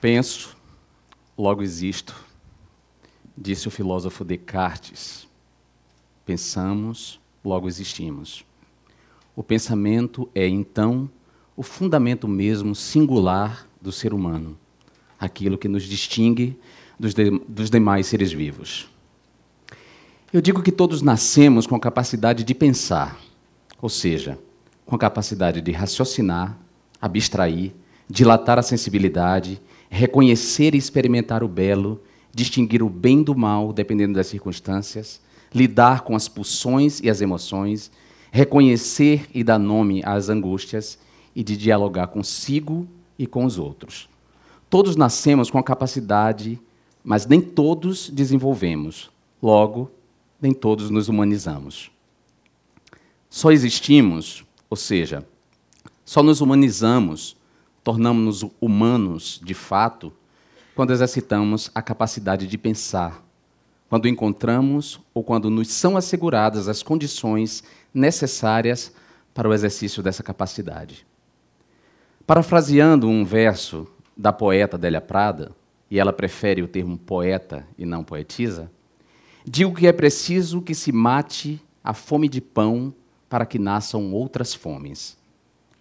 Penso, logo existo, disse o filósofo Descartes. Pensamos, logo existimos. O pensamento é, então, o fundamento mesmo singular do ser humano, aquilo que nos distingue dos, de, dos demais seres vivos. Eu digo que todos nascemos com a capacidade de pensar, ou seja, com a capacidade de raciocinar, abstrair, dilatar a sensibilidade, reconhecer e experimentar o belo, distinguir o bem do mal, dependendo das circunstâncias, lidar com as pulsões e as emoções, reconhecer e dar nome às angústias e de dialogar consigo e com os outros. Todos nascemos com a capacidade, mas nem todos desenvolvemos. Logo, nem todos nos humanizamos. Só existimos, ou seja, só nos humanizamos, tornamos-nos humanos de fato, quando exercitamos a capacidade de pensar, quando encontramos ou quando nos são asseguradas as condições necessárias para o exercício dessa capacidade. Parafraseando um verso da poeta Adélia Prada, e ela prefere o termo poeta e não poetisa, digo que é preciso que se mate a fome de pão para que nasçam outras fomes.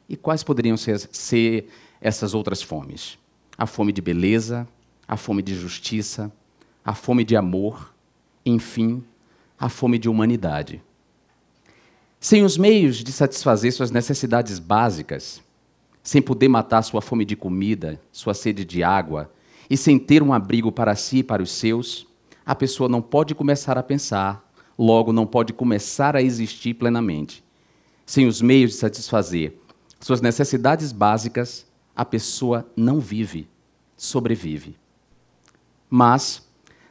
E quais poderiam ser, ser essas outras fomes? A fome de beleza, a fome de justiça, a fome de amor, enfim, a fome de humanidade. Sem os meios de satisfazer suas necessidades básicas, sem poder matar sua fome de comida, sua sede de água, e sem ter um abrigo para si e para os seus, a pessoa não pode começar a pensar, logo não pode começar a existir plenamente. Sem os meios de satisfazer suas necessidades básicas, a pessoa não vive, sobrevive. Mas,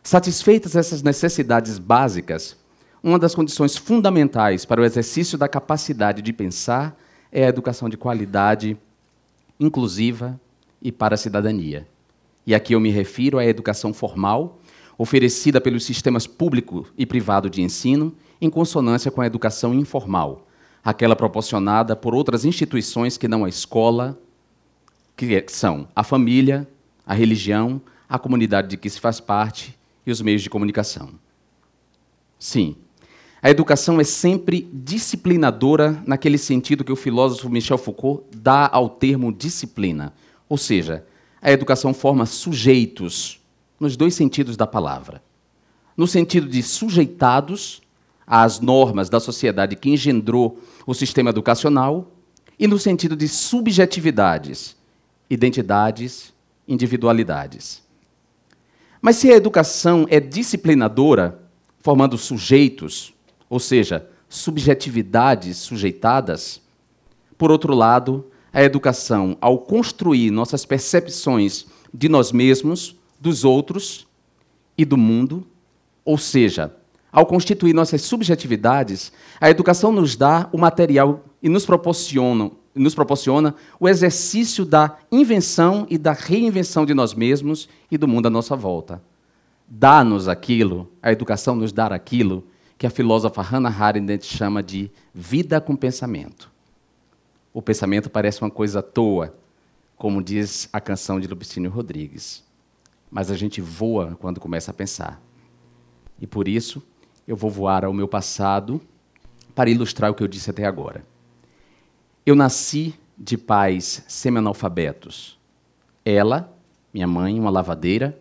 Satisfeitas essas necessidades básicas, uma das condições fundamentais para o exercício da capacidade de pensar é a educação de qualidade, inclusiva e para a cidadania. E aqui eu me refiro à educação formal, oferecida pelos sistemas público e privado de ensino, em consonância com a educação informal, aquela proporcionada por outras instituições que não a escola, que são a família, a religião, a comunidade de que se faz parte e os meios de comunicação. Sim, a educação é sempre disciplinadora naquele sentido que o filósofo Michel Foucault dá ao termo disciplina. Ou seja, a educação forma sujeitos, nos dois sentidos da palavra. No sentido de sujeitados às normas da sociedade que engendrou o sistema educacional, e no sentido de subjetividades, identidades, individualidades. Mas se a educação é disciplinadora, formando sujeitos, ou seja, subjetividades sujeitadas, por outro lado, a educação, ao construir nossas percepções de nós mesmos, dos outros e do mundo, ou seja, ao constituir nossas subjetividades, a educação nos dá o material e nos proporciona nos proporciona o exercício da invenção e da reinvenção de nós mesmos e do mundo à nossa volta. Dá-nos aquilo, a educação nos dar aquilo, que a filósofa Hannah Arendt chama de vida com pensamento. O pensamento parece uma coisa à toa, como diz a canção de Lupicínio Rodrigues. Mas a gente voa quando começa a pensar. E por isso, eu vou voar ao meu passado para ilustrar o que eu disse até agora. Eu nasci de pais semi-analfabetos. Ela, minha mãe, uma lavadeira.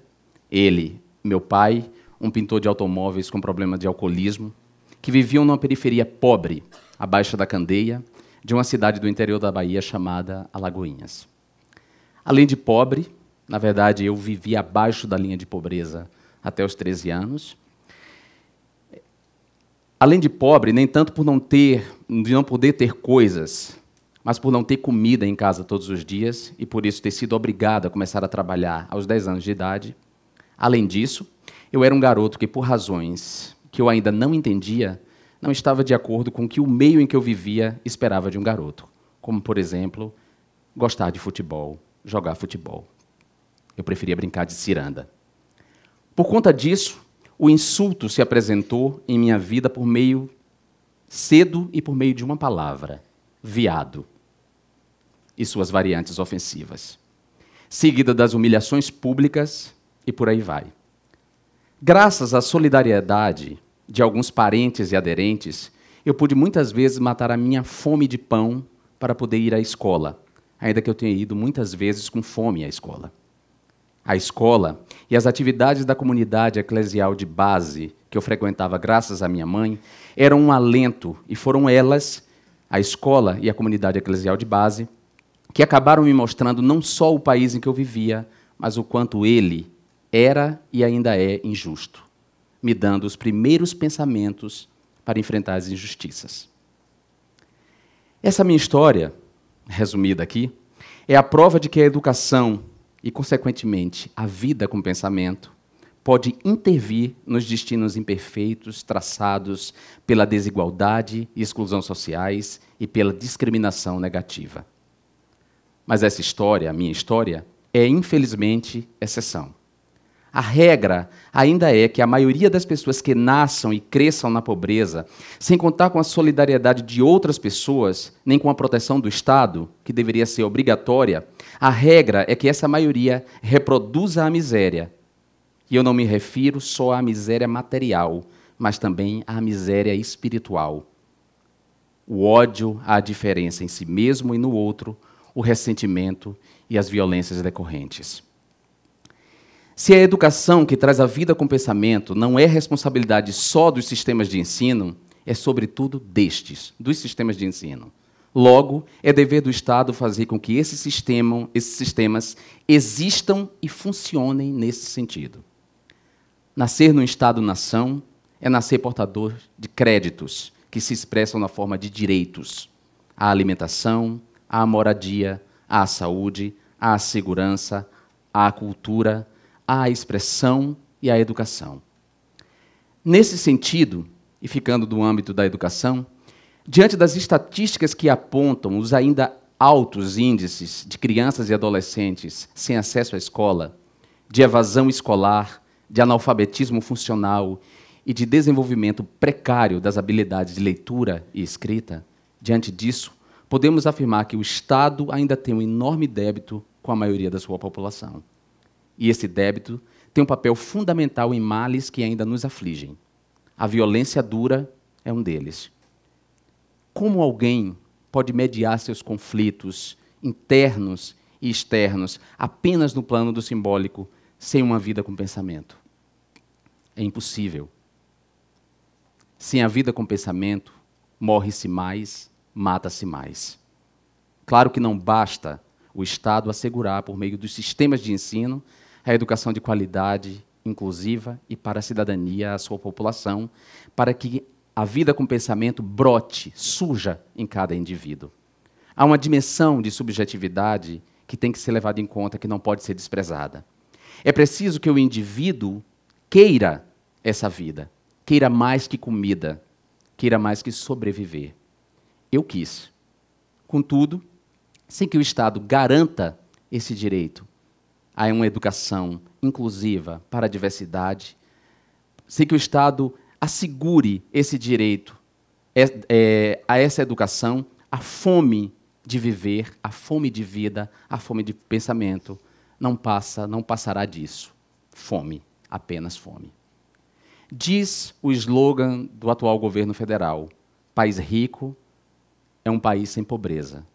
Ele, meu pai, um pintor de automóveis com problema de alcoolismo, que viviam numa periferia pobre, abaixo da Candeia, de uma cidade do interior da Bahia chamada Alagoinhas. Além de pobre, na verdade, eu vivi abaixo da linha de pobreza até os 13 anos. Além de pobre, nem tanto por não ter, de não poder ter coisas, mas por não ter comida em casa todos os dias e por isso ter sido obrigado a começar a trabalhar aos 10 anos de idade. Além disso, eu era um garoto que, por razões que eu ainda não entendia, não estava de acordo com o que o meio em que eu vivia esperava de um garoto, como, por exemplo, gostar de futebol, jogar futebol. Eu preferia brincar de ciranda. Por conta disso, o insulto se apresentou em minha vida por meio cedo e por meio de uma palavra, viado e suas variantes ofensivas, seguida das humilhações públicas e por aí vai. Graças à solidariedade de alguns parentes e aderentes, eu pude muitas vezes matar a minha fome de pão para poder ir à escola, ainda que eu tenha ido muitas vezes com fome à escola. A escola e as atividades da comunidade eclesial de base que eu frequentava graças à minha mãe eram um alento e foram elas a escola e a comunidade eclesial de base, que acabaram me mostrando não só o país em que eu vivia, mas o quanto ele era e ainda é injusto, me dando os primeiros pensamentos para enfrentar as injustiças. Essa minha história, resumida aqui, é a prova de que a educação e, consequentemente, a vida com pensamento pode intervir nos destinos imperfeitos traçados pela desigualdade e exclusão sociais e pela discriminação negativa. Mas essa história, a minha história, é infelizmente exceção. A regra ainda é que a maioria das pessoas que nasçam e cresçam na pobreza, sem contar com a solidariedade de outras pessoas, nem com a proteção do Estado, que deveria ser obrigatória, a regra é que essa maioria reproduza a miséria e eu não me refiro só à miséria material, mas também à miséria espiritual. O ódio à diferença em si mesmo e no outro, o ressentimento e as violências decorrentes. Se a educação que traz a vida com pensamento não é responsabilidade só dos sistemas de ensino, é sobretudo destes, dos sistemas de ensino. Logo, é dever do Estado fazer com que sistema, esses sistemas existam e funcionem nesse sentido. Nascer num Estado-nação é nascer portador de créditos que se expressam na forma de direitos à alimentação, à moradia, à saúde, à segurança, à cultura, à expressão e à educação. Nesse sentido, e ficando do âmbito da educação, diante das estatísticas que apontam os ainda altos índices de crianças e adolescentes sem acesso à escola, de evasão escolar, de analfabetismo funcional e de desenvolvimento precário das habilidades de leitura e escrita, diante disso, podemos afirmar que o Estado ainda tem um enorme débito com a maioria da sua população. E esse débito tem um papel fundamental em males que ainda nos afligem. A violência dura é um deles. Como alguém pode mediar seus conflitos internos e externos apenas no plano do simbólico sem uma vida com pensamento. É impossível. Sem a vida com pensamento, morre-se mais, mata-se mais. Claro que não basta o Estado assegurar, por meio dos sistemas de ensino, a educação de qualidade, inclusiva e para a cidadania, a sua população, para que a vida com pensamento brote, suja em cada indivíduo. Há uma dimensão de subjetividade que tem que ser levada em conta, que não pode ser desprezada. É preciso que o indivíduo queira essa vida, queira mais que comida, queira mais que sobreviver. Eu quis. Contudo, sem que o Estado garanta esse direito a uma educação inclusiva para a diversidade, sem que o Estado assegure esse direito é, é, a essa educação, a fome de viver, a fome de vida, a fome de pensamento, não passa, não passará disso. Fome, apenas fome. Diz o slogan do atual governo federal: país rico é um país sem pobreza.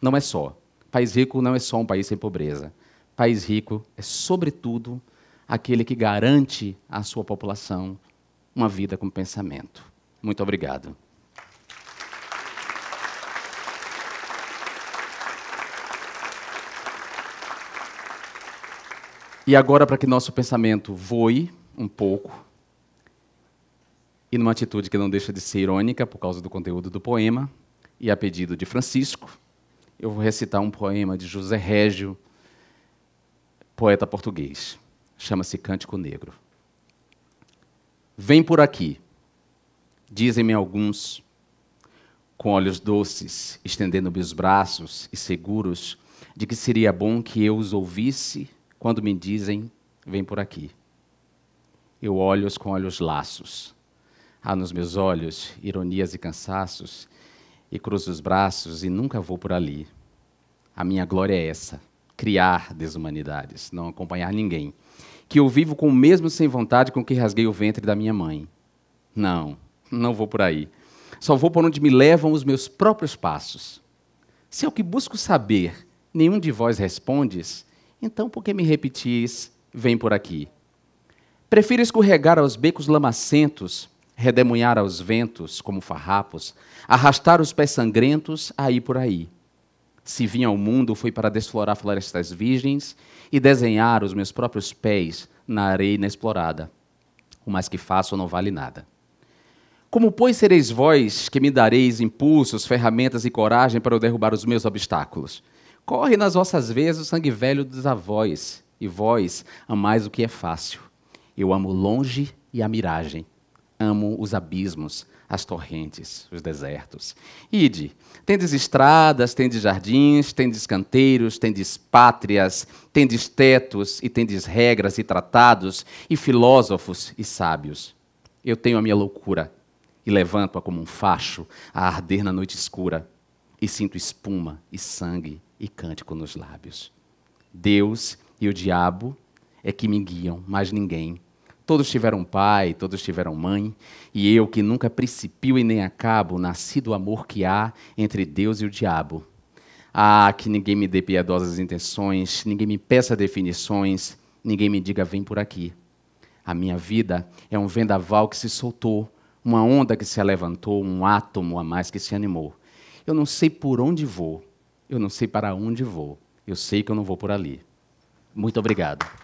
Não é só. País rico não é só um país sem pobreza. País rico é, sobretudo, aquele que garante à sua população uma vida com pensamento. Muito obrigado. E agora, para que nosso pensamento voe um pouco, e numa atitude que não deixa de ser irônica por causa do conteúdo do poema, e a pedido de Francisco, eu vou recitar um poema de José Régio, poeta português. Chama-se Cântico Negro. Vem por aqui, dizem-me alguns, com olhos doces, estendendo-me os braços e seguros de que seria bom que eu os ouvisse quando me dizem, vem por aqui. Eu olho-os com olhos laços. Há nos meus olhos ironias e cansaços, e cruzo os braços e nunca vou por ali. A minha glória é essa: criar desumanidades, não acompanhar ninguém. Que eu vivo com o mesmo sem vontade com que rasguei o ventre da minha mãe. Não, não vou por aí. Só vou por onde me levam os meus próprios passos. Se é o que busco saber, nenhum de vós respondes, então, por que me repetis, vem por aqui? Prefiro escorregar aos becos lamacentos, redemoinhar aos ventos, como farrapos, arrastar os pés sangrentos aí por aí. Se vim ao mundo, foi para desflorar florestas virgens e desenhar os meus próprios pés na areia inexplorada. O mais que faço não vale nada. Como, pois, sereis vós que me dareis impulsos, ferramentas e coragem para eu derrubar os meus obstáculos? Corre nas vossas veias o sangue velho dos avós, e vós amais o que é fácil. Eu amo longe e a miragem. Amo os abismos, as torrentes, os desertos. Ide, tendes estradas, tendes jardins, tendes canteiros, tendes pátrias, tendes tetos e tendes regras e tratados e filósofos e sábios. Eu tenho a minha loucura e levanto-a como um facho a arder na noite escura e sinto espuma e sangue e cântico nos lábios. Deus e o diabo é que me guiam, mas ninguém. Todos tiveram pai, todos tiveram mãe, e eu que nunca principio e nem acabo, nasci do amor que há entre Deus e o diabo. Ah, que ninguém me dê piedosas intenções, ninguém me peça definições, ninguém me diga vem por aqui. A minha vida é um vendaval que se soltou, uma onda que se levantou, um átomo a mais que se animou. Eu não sei por onde vou, eu não sei para onde vou, eu sei que eu não vou por ali. Muito obrigado.